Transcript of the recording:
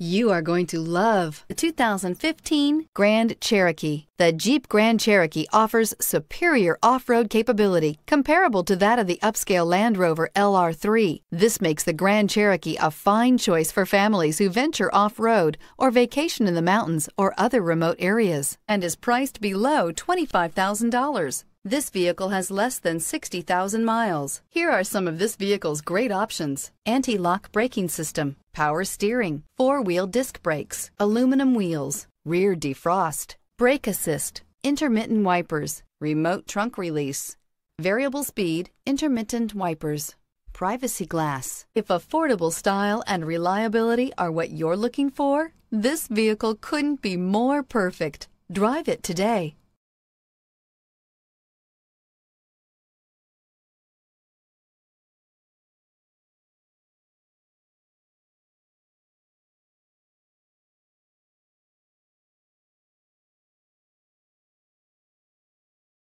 You are going to love the 2015 Grand Cherokee. The Jeep Grand Cherokee offers superior off-road capability comparable to that of the upscale Land Rover LR3. This makes the Grand Cherokee a fine choice for families who venture off-road or vacation in the mountains or other remote areas and is priced below $25,000. This vehicle has less than 60,000 miles. Here are some of this vehicle's great options. Anti-lock braking system, power steering, four-wheel disc brakes, aluminum wheels, rear defrost, brake assist, intermittent wipers, remote trunk release, variable speed, intermittent wipers, privacy glass. If affordable style and reliability are what you're looking for, this vehicle couldn't be more perfect. Drive it today.